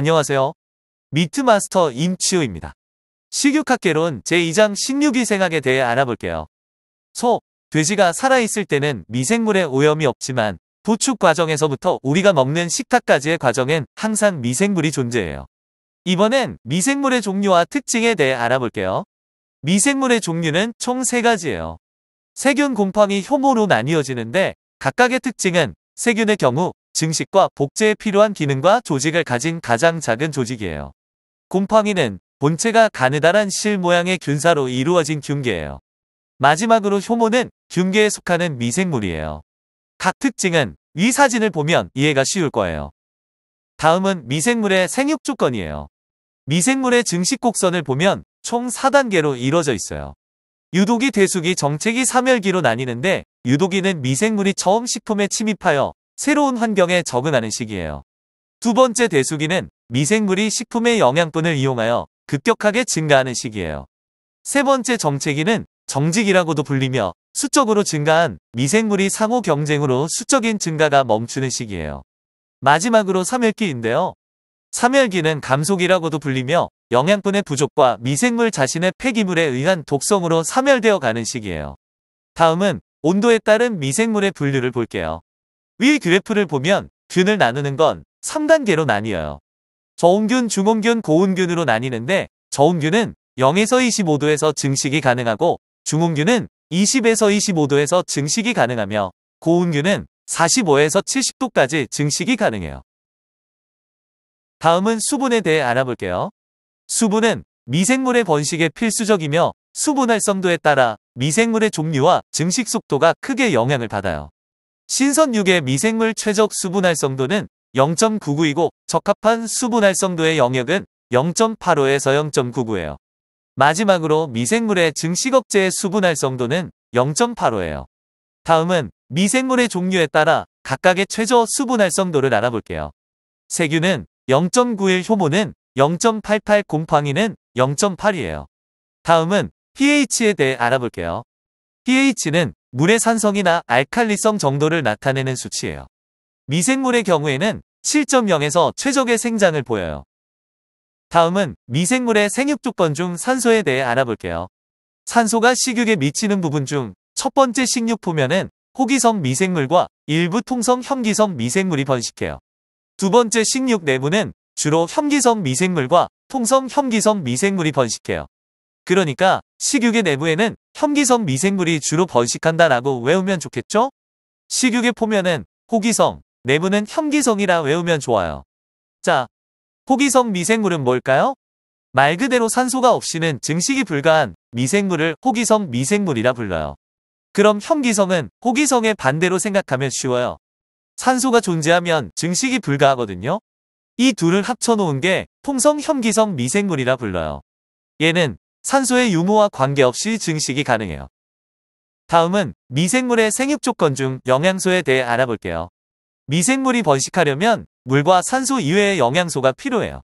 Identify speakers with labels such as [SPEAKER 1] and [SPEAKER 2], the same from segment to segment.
[SPEAKER 1] 안녕하세요. 미트마스터 임치우입니다. 식육학개론 제2장 식육위생학에 대해 알아볼게요. 소, 돼지가 살아있을 때는 미생물의 오염이 없지만 도축 과정에서부터 우리가 먹는 식탁까지의 과정엔 항상 미생물이 존재해요. 이번엔 미생물의 종류와 특징에 대해 알아볼게요. 미생물의 종류는 총 3가지예요. 세균 곰팡이 효모로 나뉘어지는데 각각의 특징은 세균의 경우 증식과 복제에 필요한 기능과 조직을 가진 가장 작은 조직이에요. 곰팡이는 본체가 가느다란 실 모양의 균사로 이루어진 균계예요. 마지막으로 효모는 균계에 속하는 미생물이에요. 각 특징은 위 사진을 보면 이해가 쉬울 거예요. 다음은 미생물의 생육 조건이에요. 미생물의 증식 곡선을 보면 총 4단계로 이루어져 있어요. 유독이, 대수기, 정체기, 삼열기로 나뉘는데 유독이는 미생물이 처음 식품에 침입하여 새로운 환경에 적응하는 시기예요. 두 번째 대수기는 미생물이 식품의 영양분을 이용하여 급격하게 증가하는 시기예요. 세 번째 정체기는 정직이라고도 불리며 수적으로 증가한 미생물이 상호 경쟁으로 수적인 증가가 멈추는 시기예요. 마지막으로 삼열기인데요. 삼열기는 감속이라고도 불리며 영양분의 부족과 미생물 자신의 폐기물에 의한 독성으로 사멸되어 가는 시기예요. 다음은 온도에 따른 미생물의 분류를 볼게요. 위 그래프를 보면 균을 나누는 건 3단계로 나뉘어요. 저온균, 중온균, 고온균으로 나뉘는데 저온균은 0에서 25도에서 증식이 가능하고 중온균은 20에서 25도에서 증식이 가능하며 고온균은 45에서 70도까지 증식이 가능해요. 다음은 수분에 대해 알아볼게요. 수분은 미생물의 번식에 필수적이며 수분 활성도에 따라 미생물의 종류와 증식 속도가 크게 영향을 받아요. 신선육의 미생물 최적 수분활성도는 0.99이고 적합한 수분활성도의 영역은 0.85에서 0.99예요. 마지막으로 미생물의 증식억제의 수분활성도는 0.85예요. 다음은 미생물의 종류에 따라 각각의 최저 수분활성도를 알아볼게요. 세균은 0.91 효모는 0.88 곰팡이는 0.8이에요. 다음은 pH에 대해 알아볼게요. pH는 물의 산성이나 알칼리성 정도를 나타내는 수치예요. 미생물의 경우에는 7.0에서 최적의 생장을 보여요. 다음은 미생물의 생육 조건 중 산소에 대해 알아볼게요. 산소가 식육에 미치는 부분 중 첫 번째 식육 포면은 호기성 미생물과 일부 통성 혐기성 미생물이 번식해요. 두 번째 식육 내부는 주로 혐기성 미생물과 통성 혐기성 미생물이 번식해요. 그러니까 식육의 내부에는 혐기성 미생물이 주로 번식한다라고 외우면 좋겠죠? 식육의 포면은 호기성, 내부는 혐기성이라 외우면 좋아요. 자, 호기성 미생물은 뭘까요? 말 그대로 산소가 없이는 증식이 불가한 미생물을 호기성 미생물이라 불러요. 그럼 혐기성은 호기성의 반대로 생각하면 쉬워요. 산소가 존재하면 증식이 불가하거든요. 이 둘을 합쳐놓은 게 통성 혐기성 미생물이라 불러요. 얘는 산소의 유무와 관계없이 증식이 가능해요. 다음은 미생물의 생육 조건 중 영양소에 대해 알아볼게요. 미생물이 번식하려면 물과 산소 이외의 영양소가 필요해요.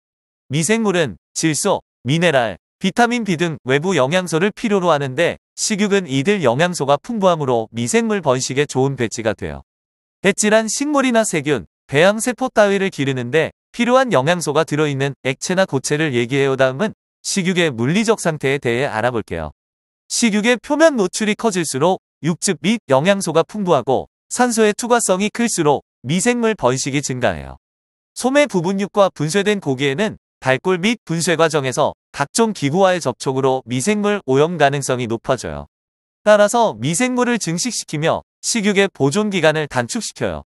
[SPEAKER 1] 미생물은 질소, 미네랄, 비타민 B 등 외부 영양소를 필요로 하는데 식육은 이들 영양소가 풍부하므로 미생물 번식에 좋은 배지가 돼요. 배지란 식물이나 세균, 배양세포 따위를 기르는데 필요한 영양소가 들어있는 액체나 고체를 얘기해요. 다음은 식육의 물리적 상태에 대해 알아볼게요. 식육의 표면 노출이 커질수록 육즙 및 영양소가 풍부하고 산소의 투과성이 클수록 미생물 번식이 증가해요. 소매 부분육과 분쇄된 고기에는 발골 및 분쇄 과정에서 각종 기구와의 접촉으로 미생물 오염 가능성이 높아져요. 따라서 미생물을 증식시키며 식육의 보존 기간을 단축시켜요.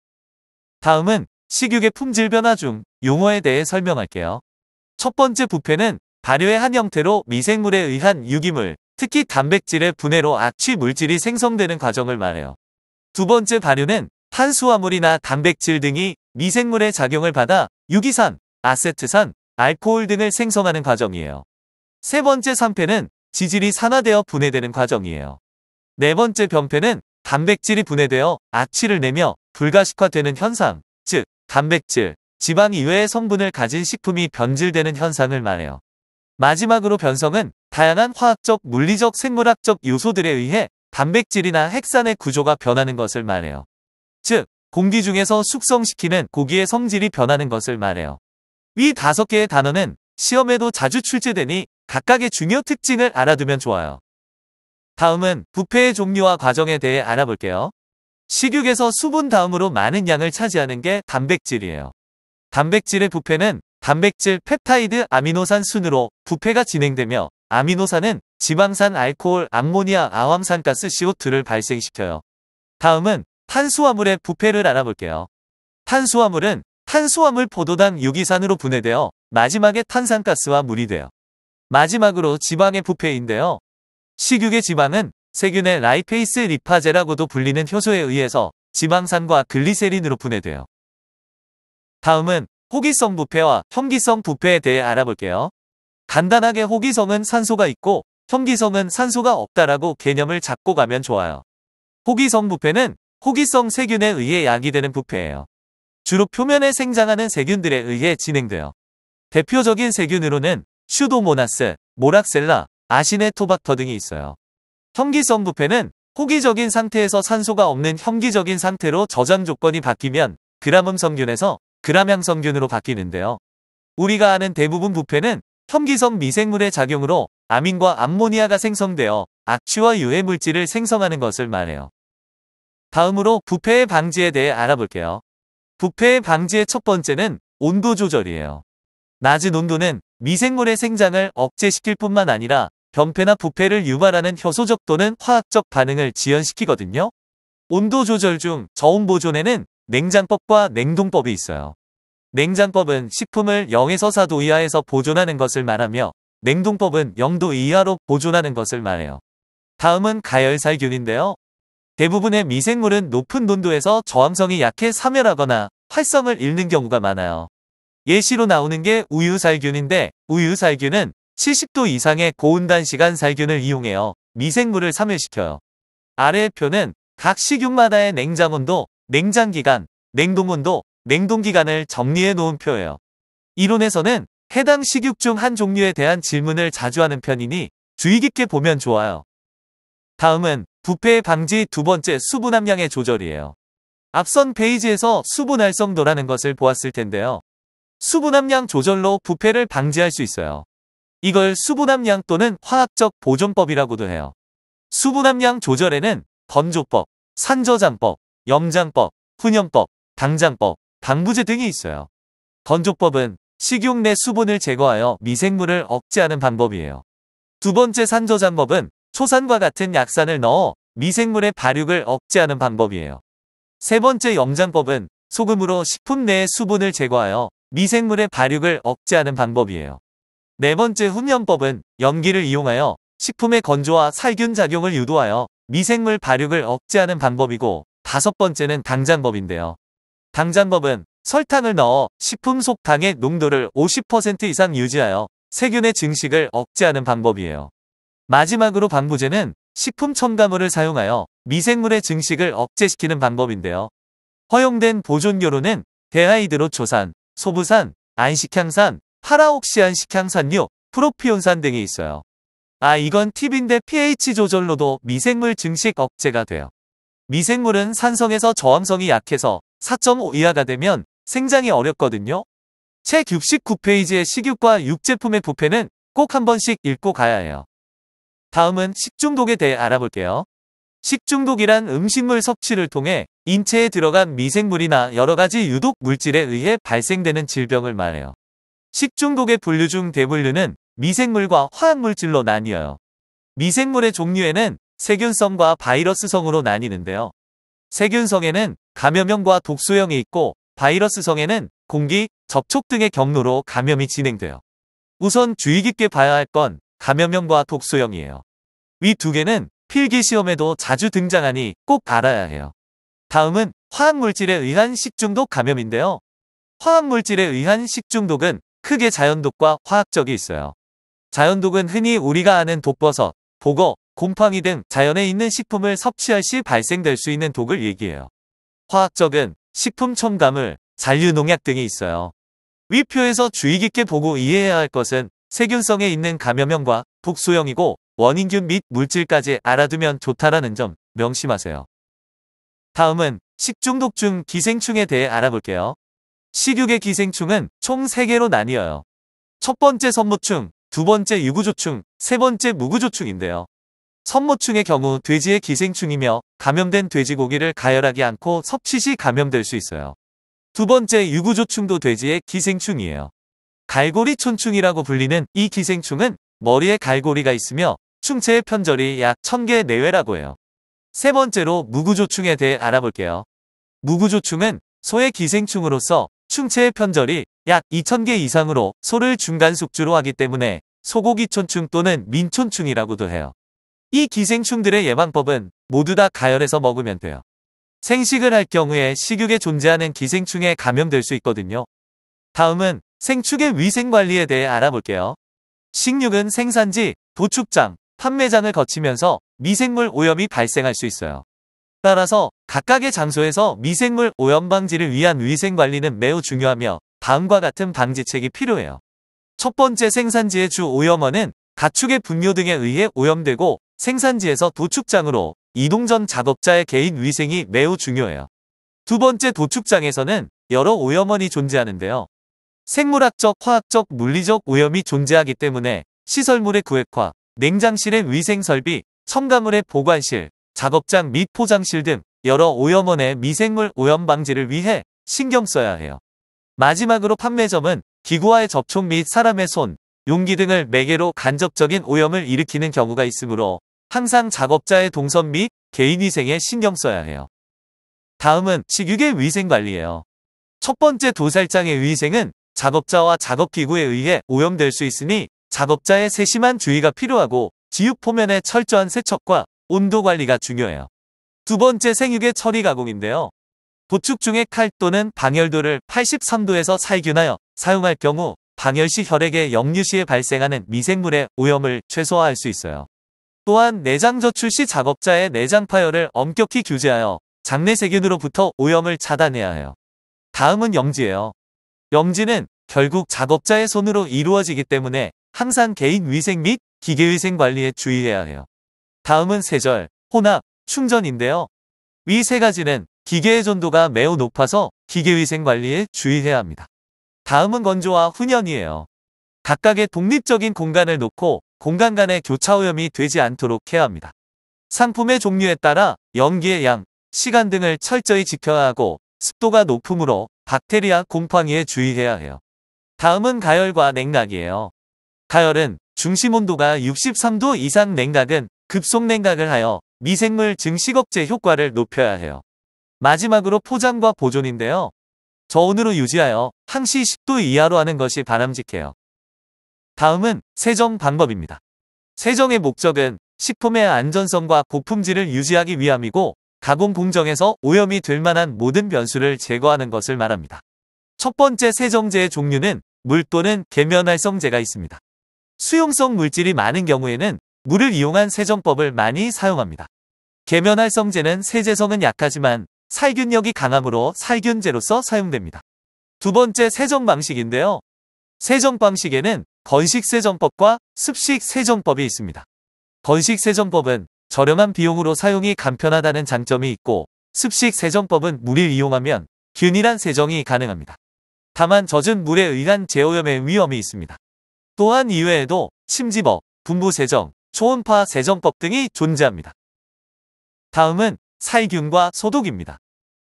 [SPEAKER 1] 다음은 식육의 품질 변화 중 용어에 대해 설명할게요. 첫 번째 부패는 발효의 한 형태로 미생물에 의한 유기물, 특히 단백질의 분해로 악취 물질이 생성되는 과정을 말해요. 두 번째 발효는 탄수화물이나 단백질 등이 미생물의 작용을 받아 유기산, 아세트산, 알코올 등을 생성하는 과정이에요. 세 번째 산패는 지질이 산화되어 분해되는 과정이에요. 네 번째 병패는 단백질이 분해되어 악취를 내며 불가식화되는 현상, 즉 단백질, 지방 이외의 성분을 가진 식품이 변질되는 현상을 말해요. 마지막으로 변성은 다양한 화학적, 물리적, 생물학적 요소들에 의해 단백질이나 핵산의 구조가 변하는 것을 말해요. 즉, 공기 중에서 숙성시키는 고기의 성질이 변하는 것을 말해요. 위 다섯 개의 단어는 시험에도 자주 출제되니 각각의 중요 특징을 알아두면 좋아요. 다음은 부패의 종류와 과정에 대해 알아볼게요. 식육에서 수분 다음으로 많은 양을 차지하는 게 단백질이에요. 단백질의 부패는 단백질, 펩타이드, 아미노산 순으로 부패가 진행되며 아미노산은 지방산, 알코올, 암모니아, 아황산가스 CO2를 발생시켜요. 다음은 탄수화물의 부패를 알아볼게요. 탄수화물은 탄수화물 포도당 유기산으로 분해되어 마지막에 탄산가스와 물이 돼요. 마지막으로 지방의 부패인데요. 식육의 지방은 세균의 라이페이스 리파제라고도 불리는 효소에 의해서 지방산과 글리세린으로 분해돼요. 다음은 호기성 부패와 혐기성 부패에 대해 알아볼게요. 간단하게 호기성은 산소가 있고 혐기성은 산소가 없다라고 개념을 잡고 가면 좋아요. 호기성 부패는 호기성 세균에 의해 야기되는 부패예요. 주로 표면에 생장하는 세균들에 의해 진행돼요. 대표적인 세균으로는 슈도모나스, 모락셀라, 아시네토박터 등이 있어요. 혐기성 부패는 호기적인 상태에서 산소가 없는 혐기적인 상태로 저장 조건이 바뀌면 그라음성균에서 그라명성균으로 바뀌는데요. 우리가 아는 대부분 부패는 혐기성 미생물의 작용으로 아민과 암모니아가 생성되어 악취와 유해 물질을 생성하는 것을 말해요. 다음으로 부패의 방지에 대해 알아볼게요. 부패의 방지의 첫 번째는 온도 조절이에요. 낮은 온도는 미생물의 생장을 억제시킬 뿐만 아니라 변패나 부패를 유발하는 효소적 또는 화학적 반응을 지연시키거든요. 온도 조절 중 저온 보존에는 냉장법과 냉동법이 있어요. 냉장법은 식품을 0에서 4도 이하에서 보존하는 것을 말하며 냉동법은 0도 이하로 보존하는 것을 말해요. 다음은 가열살균인데요. 대부분의 미생물은 높은 농도에서 저항성이 약해 사멸하거나 활성을 잃는 경우가 많아요. 예시로 나오는 게 우유살균인데 우유살균은 70도 이상의 고온단시간 살균을 이용해요. 미생물을 사멸시켜요. 아래 표는 각 식용마다의 냉장온도 냉장기간, 냉동온도, 냉동기간을 정리해 놓은 표예요. 이론에서는 해당 식육 중 한 종류에 대한 질문을 자주 하는 편이니 주의 깊게 보면 좋아요. 다음은 부패의 방지 두 번째 수분 함량의 조절이에요. 앞선 페이지에서 수분 활성도라는 것을 보았을 텐데요. 수분 함량 조절로 부패를 방지할 수 있어요. 이걸 수분 함량 또는 화학적 보존법이라고도 해요. 수분 함량 조절에는 건조법, 산저장법, 염장법, 훈연법, 당장법, 당부제 등이 있어요. 건조법은 식용 내 수분을 제거하여 미생물을 억제하는 방법이에요. 두 번째 산저장법은 초산과 같은 약산을 넣어 미생물의 발육을 억제하는 방법이에요. 세 번째 염장법은 소금으로 식품 내의 수분을 제거하여 미생물의 발육을 억제하는 방법이에요. 네 번째 훈연법은 염기를 이용하여 식품의 건조와 살균 작용을 유도하여 미생물 발육을 억제하는 방법이고 다섯 번째는 당장법인데요. 당장법은 설탕을 넣어 식품 속당의 농도를 50% 이상 유지하여 세균의 증식을 억제하는 방법이에요. 마지막으로 방부제는 식품 첨가물을 사용하여 미생물의 증식을 억제시키는 방법인데요. 허용된 보존료로는 대하이드로초산 소부산, 안식향산, 파라옥시안 식향산류, 프로피온산 등이 있어요. 아 이건 팁인데 pH 조절로도 미생물 증식 억제가 돼요. 미생물은 산성에서 저항성이 약해서 4.5 이하가 되면 생장이 어렵거든요. 책 69페이지의 식육과 육제품의 부패는 꼭 한 번씩 읽고 가야 해요. 다음은 식중독에 대해 알아볼게요. 식중독이란 음식물 섭취를 통해 인체에 들어간 미생물이나 여러가지 유독 물질에 의해 발생되는 질병을 말해요. 식중독의 분류 중 대분류는 미생물과 화학물질로 나뉘어요. 미생물의 종류에는 세균성과 바이러스성으로 나뉘는데요. 세균성에는 감염형과 독소형이 있고 바이러스성에는 공기, 접촉 등의 경로로 감염이 진행돼요. 우선 주의 깊게 봐야 할 건 감염형과 독소형이에요. 위 두 개는 필기 시험에도 자주 등장하니 꼭 알아야 해요. 다음은 화학물질에 의한 식중독 감염인데요. 화학물질에 의한 식중독은 크게 자연독과 화학적이 있어요. 자연독은 흔히 우리가 아는 독버섯, 보거, 곰팡이 등 자연에 있는 식품을 섭취할 시 발생될 수 있는 독을 얘기해요. 화학적은 식품 첨가물, 잔류농약 등이 있어요. 위표에서 주의 깊게 보고 이해해야 할 것은 세균성에 있는 감염형과 독소형이고 원인균 및 물질까지 알아두면 좋다라는 점 명심하세요. 다음은 식중독 중 기생충에 대해 알아볼게요. 식육의 기생충은 총 3개로 나뉘어요. 첫 번째 선무충, 두 번째 유구조충, 세 번째 무구조충인데요. 선모충의 경우 돼지의 기생충이며 감염된 돼지고기를 가열하지 않고 섭취 시 감염될 수 있어요. 두 번째 유구조충도 돼지의 기생충이에요. 갈고리촌충이라고 불리는 이 기생충은 머리에 갈고리가 있으며 충체의 편절이 약 1000개 내외라고 해요. 세 번째로 무구조충에 대해 알아볼게요. 무구조충은 소의 기생충으로서 충체의 편절이 약 2000개 이상으로 소를 중간 숙주로 하기 때문에 소고기촌충 또는 민촌충이라고도 해요. 이 기생충들의 예방법은 모두 다 가열해서 먹으면 돼요. 생식을 할 경우에 식육에 존재하는 기생충에 감염될 수 있거든요. 다음은 생축의 위생관리에 대해 알아볼게요. 식육은 생산지, 도축장, 판매장을 거치면서 미생물 오염이 발생할 수 있어요. 따라서 각각의 장소에서 미생물 오염 방지를 위한 위생관리는 매우 중요하며 다음과 같은 방지책이 필요해요. 첫 번째 생산지의 주 오염원은 가축의 분뇨 등에 의해 오염되고 생산지에서 도축장으로 이동 전 작업자의 개인 위생이 매우 중요해요. 두 번째 도축장에서는 여러 오염원이 존재하는데요. 생물학적, 화학적, 물리적 오염이 존재하기 때문에 시설물의 구획화, 냉장실의 위생설비, 첨가물의 보관실, 작업장 및 포장실 등 여러 오염원의 미생물 오염 방지를 위해 신경 써야 해요. 마지막으로 판매점은 기구와의 접촉 및 사람의 손, 용기 등을 매개로 간접적인 오염을 일으키는 경우가 있으므로 항상 작업자의 동선 및 개인위생에 신경 써야 해요. 다음은 식육의 위생관리예요. 첫 번째 도살장의 위생은 작업자와 작업기구에 의해 오염될 수 있으니 작업자의 세심한 주의가 필요하고 지육 표면의 철저한 세척과 온도 관리가 중요해요. 두 번째 생육의 처리 가공인데요. 도축 중에 칼 또는 방열도를 83도에서 살균하여 사용할 경우 방열시 혈액의 역류시에 발생하는 미생물의 오염을 최소화할 수 있어요. 또한 내장 저출 시 작업자의 내장 파열을 엄격히 규제하여 장내 세균으로부터 오염을 차단해야 해요. 다음은 염지예요. 염지는 결국 작업자의 손으로 이루어지기 때문에 항상 개인 위생 및 기계위생 관리에 주의해야 해요. 다음은 세절, 혼합, 충전인데요. 위 세 가지는 기계의 전도가 매우 높아서 기계위생 관리에 주의해야 합니다. 다음은 건조와 훈연이에요. 각각의 독립적인 공간을 놓고 공간 간의 교차오염이 되지 않도록 해야 합니다. 상품의 종류에 따라 연기의 양, 시간 등을 철저히 지켜야 하고 습도가 높으므로 박테리아 곰팡이에 주의해야 해요. 다음은 가열과 냉각이에요. 가열은 중심 온도가 63도 이상 냉각은 급속 냉각을 하여 미생물 증식억제 효과를 높여야 해요. 마지막으로 포장과 보존인데요. 저온으로 유지하여 항시 10도 이하로 하는 것이 바람직해요. 다음은 세정 방법입니다. 세정의 목적은 식품의 안전성과 고품질을 유지하기 위함이고 가공 공정에서 오염이 될 만한 모든 변수를 제거하는 것을 말합니다. 첫 번째 세정제의 종류는 물 또는 계면활성제가 있습니다. 수용성 물질이 많은 경우에는 물을 이용한 세정법을 많이 사용합니다. 계면활성제는 세제성은 약하지만 살균력이 강함으로 살균제로서 사용됩니다. 두 번째 세정 방식인데요. 세정 방식에는 건식 세정법과 습식 세정법이 있습니다. 건식 세정법은 저렴한 비용으로 사용이 간편하다는 장점이 있고 습식 세정법은 물을 이용하면 균일한 세정이 가능합니다. 다만 젖은 물에 의한 재오염의 위험이 있습니다. 또한 이외에도 침집어, 분부 세정, 초음파 세정법 등이 존재합니다. 다음은 살균과 소독입니다.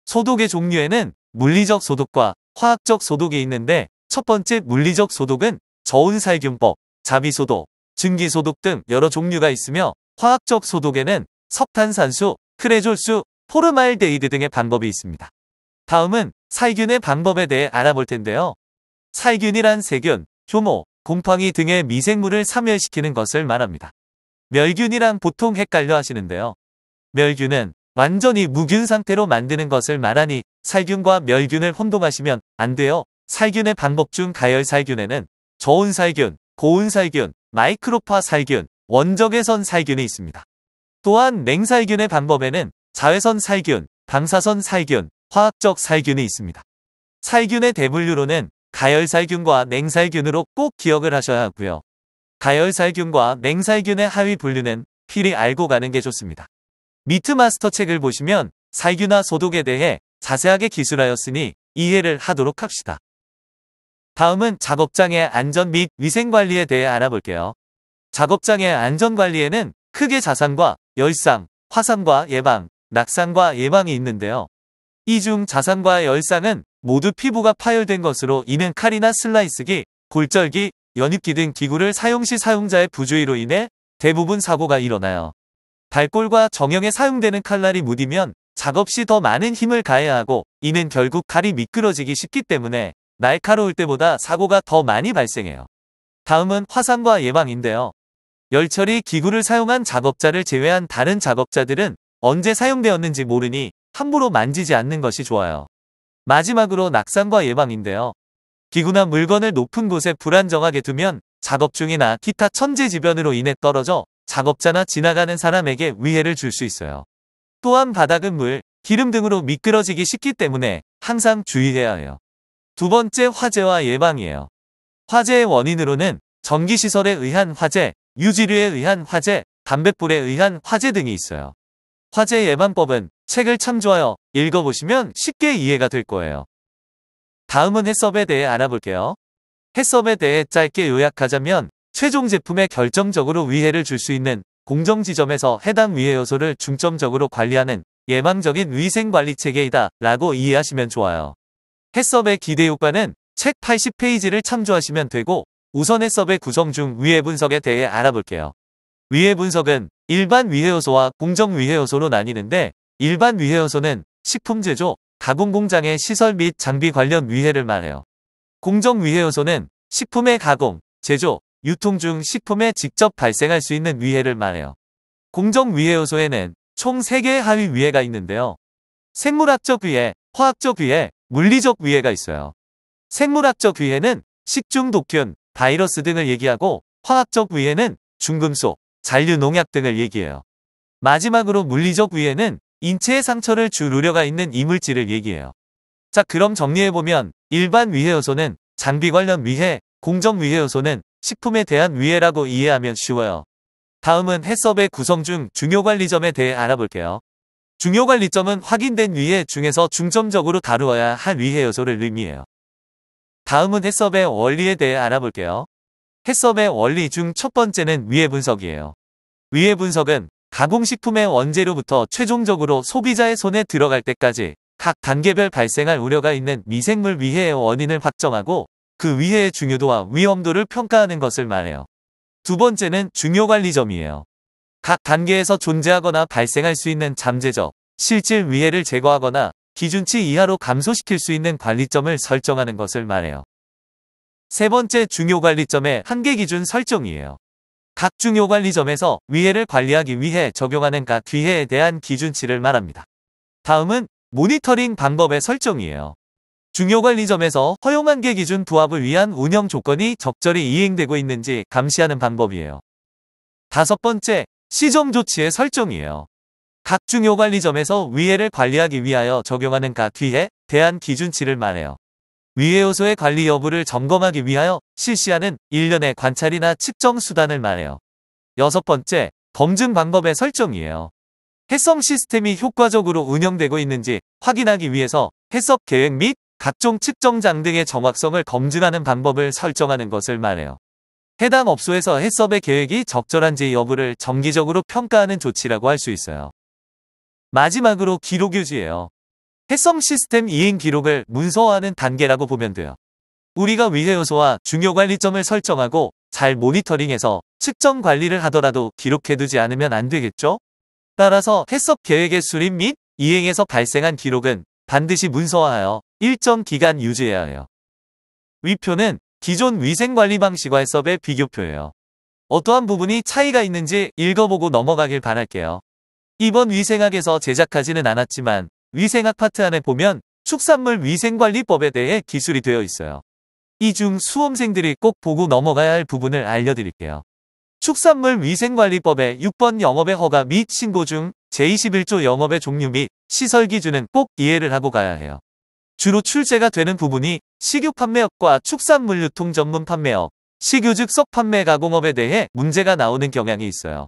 [SPEAKER 1] 소독의 종류에는 물리적 소독과 화학적 소독이 있는데 첫 번째 물리적 소독은 저온살균법, 자비소독, 증기소독 등 여러 종류가 있으며 화학적 소독에는 석탄산수, 크레졸수, 포르말데이드 등의 방법이 있습니다. 다음은 살균의 방법에 대해 알아볼 텐데요. 살균이란 세균, 효모, 곰팡이 등의 미생물을 사멸시키는 것을 말합니다. 멸균이랑 보통 헷갈려 하시는데요. 멸균은 완전히 무균 상태로 만드는 것을 말하니 살균과 멸균을 혼동하시면 안 돼요. 살균의 방법 중 가열살균에는 저온살균, 고온살균, 마이크로파 살균, 원적외선 살균이 있습니다. 또한 냉살균의 방법에는 자외선 살균, 방사선 살균, 화학적 살균이 있습니다. 살균의 대분류로는 가열살균과 냉살균으로 꼭 기억을 하셔야 하고요. 가열살균과 냉살균의 하위 분류는 필히 알고 가는 게 좋습니다. 미트마스터 책을 보시면 살균화 소독에 대해 자세하게 기술하였으니 이해를 하도록 합시다. 다음은 작업장의 안전 및 위생관리에 대해 알아볼게요. 작업장의 안전관리에는 크게 자산과 열상, 화산과 예방, 낙상과 예방이 있는데요. 이 중 자산과 열상은 모두 피부가 파열된 것으로 이는 칼이나 슬라이스기, 골절기, 연입기 등 기구를 사용 시 사용자의 부주의로 인해 대부분 사고가 일어나요. 발골과 정형에 사용되는 칼날이 무디면 작업 시 더 많은 힘을 가해야 하고 이는 결국 칼이 미끄러지기 쉽기 때문에 날카로울 때보다 사고가 더 많이 발생해요. 다음은 화상과 예방인데요. 열처리 기구를 사용한 작업자를 제외한 다른 작업자들은 언제 사용되었는지 모르니 함부로 만지지 않는 것이 좋아요. 마지막으로 낙상과 예방인데요. 기구나 물건을 높은 곳에 불안정하게 두면 작업 중이나 기타 천재지변으로 인해 떨어져 작업자나 지나가는 사람에게 위해를 줄 수 있어요. 또한 바닥은 물, 기름 등으로 미끄러지기 쉽기 때문에 항상 주의해야 해요. 두 번째 화재와 예방이에요. 화재의 원인으로는 전기시설에 의한 화재, 유지류에 의한 화재, 담뱃불에 의한 화재 등이 있어요. 화재 예방법은 책을 참조하여 읽어보시면 쉽게 이해가 될 거예요. 다음은 해썹에 대해 알아볼게요. 해썹에 대해 짧게 요약하자면 최종 제품에 결정적으로 위해를 줄 수 있는 공정지점에서 해당 위해 요소를 중점적으로 관리하는 예방적인 위생관리 체계이다 라고 이해하시면 좋아요. 해썹의 기대 효과는 책 80페이지를 참조하시면 되고 우선 해썹의 구성 중 위해 분석에 대해 알아볼게요. 위해 분석은 일반 위해 요소와 공정 위해 요소로 나뉘는데 일반 위해 요소는 식품 제조, 가공 공장의 시설 및 장비 관련 위해를 말해요. 공정 위해 요소는 식품의 가공, 제조, 유통 중 식품에 직접 발생할 수 있는 위해를 말해요. 공정위해 요소에는 총 3개의 하위 위해가 있는데요. 생물학적 위해, 화학적 위해, 물리적 위해가 있어요. 생물학적 위해는 식중독균, 바이러스 등을 얘기하고 화학적 위해는 중금속, 잔류농약 등을 얘기해요. 마지막으로 물리적 위해는 인체의 상처를 줄 우려가 있는 이물질을 얘기해요. 자 그럼 정리해보면 일반 위해 요소는 장비 관련 위해, 공정 위해 요소는 식품에 대한 위해라고 이해하면 쉬워요. 다음은 해썹의 구성 중 중요관리점에 대해 알아볼게요. 중요관리점은 확인된 위해 중에서 중점적으로 다루어야 할 위해 요소를 의미해요. 다음은 해썹의 원리에 대해 알아볼게요. 해썹의 원리 중 첫 번째는 위해 분석이에요. 위해 분석은 가공식품의 원재료부터 최종적으로 소비자의 손에 들어갈 때까지 각 단계별 발생할 우려가 있는 미생물 위해의 원인을 확정하고 그 위해의 중요도와 위험도를 평가하는 것을 말해요. 두 번째는 중요관리점이에요. 각 단계에서 존재하거나 발생할 수 있는 잠재적, 실질 위해를 제거하거나 기준치 이하로 감소시킬 수 있는 관리점을 설정하는 것을 말해요. 세 번째 중요관리점의 한계 기준 설정이에요. 각 중요관리점에서 위해를 관리하기 위해 적용하는 각 위해에 대한 기준치를 말합니다. 다음은 모니터링 방법의 설정이에요. 중요관리점에서 허용한계 기준 부합을 위한 운영 조건이 적절히 이행되고 있는지 감시하는 방법이에요. 다섯 번째, 시정 조치의 설정이에요. 각 중요관리점에서 위해를 관리하기 위하여 적용하는 각 위해 대한 기준치를 말해요. 위해 요소의 관리 여부를 점검하기 위하여 실시하는 일련의 관찰이나 측정 수단을 말해요. 여섯 번째, 검증 방법의 설정이에요. 해썹 시스템이 효과적으로 운영되고 있는지 확인하기 위해서 해썹 계획 및 각종 측정장 등의 정확성을 검증하는 방법을 설정하는 것을 말해요. 해당 업소에서 해썹의 계획이 적절한지 여부를 정기적으로 평가하는 조치라고 할 수 있어요. 마지막으로 기록 유지예요. 해썹 시스템 이행 기록을 문서화하는 단계라고 보면 돼요. 우리가 위해 요소와 중요 관리점을 설정하고 잘 모니터링해서 측정 관리를 하더라도 기록해두지 않으면 안 되겠죠? 따라서 해썹 계획의 수립 및 이행에서 발생한 기록은 반드시 문서화하여 일정 기간 유지해야 해요. 위표는 기존 위생관리 방식과 의 서의 비교표예요. 어떠한 부분이 차이가 있는지 읽어보고 넘어가길 바랄게요. 이번 위생학에서 제작하지는 않았지만 위생학 파트 안에 보면 축산물 위생관리법에 대해 기술이 되어 있어요. 이 중 수험생들이 꼭 보고 넘어가야 할 부분을 알려드릴게요. 축산물 위생관리법의 6번 영업의 허가 및 신고 중 제21조 영업의 종류 및 시설 기준은 꼭 이해를 하고 가야 해요. 주로 출제가 되는 부분이 식유 판매업과 축산물 유통 전문 판매업, 식유 즉석 판매 가공업에 대해 문제가 나오는 경향이 있어요.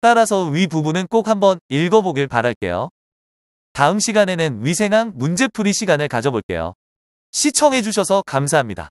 [SPEAKER 1] 따라서 위 부분은 꼭 한번 읽어보길 바랄게요. 다음 시간에는 위생학 문제풀이 시간을 가져볼게요. 시청해주셔서 감사합니다.